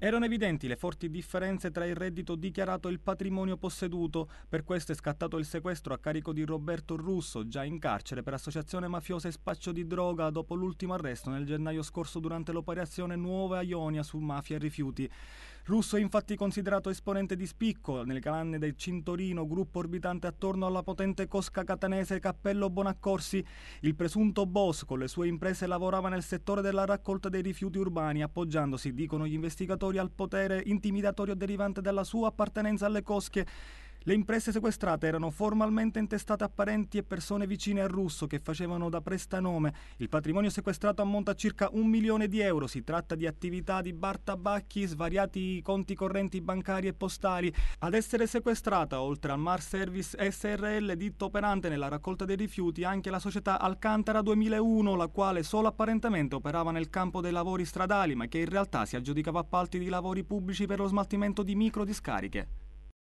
Erano evidenti le forti differenze tra il reddito dichiarato e il patrimonio posseduto, per questo è scattato il sequestro a carico di Roberto Russo, già in carcere per associazione mafiosa e spaccio di droga dopo l'ultimo arresto nel gennaio scorso durante l'operazione Nuova Ionia su mafia e rifiuti. Russo è infatti considerato esponente di spicco nel canale del Cintorino, gruppo orbitante attorno alla potente cosca catanese Cappello Bonaccorsi. Il presunto boss con le sue imprese lavorava nel settore della raccolta dei rifiuti urbani, appoggiandosi, dicono gli investigatori, al potere intimidatorio derivante dalla sua appartenenza alle cosche. Le imprese sequestrate erano formalmente intestate a parenti e persone vicine al russo che facevano da prestanome. Il patrimonio sequestrato ammonta a circa un milione di euro. Si tratta di attività di bar tabacchi, svariati conti correnti bancari e postali. Ad essere sequestrata, oltre al Mar Service SRL, ditta operante nella raccolta dei rifiuti, anche la società Alcantara 2001, la quale solo apparentemente operava nel campo dei lavori stradali, ma che in realtà si aggiudicava appalti di lavori pubblici per lo smaltimento di microdiscariche.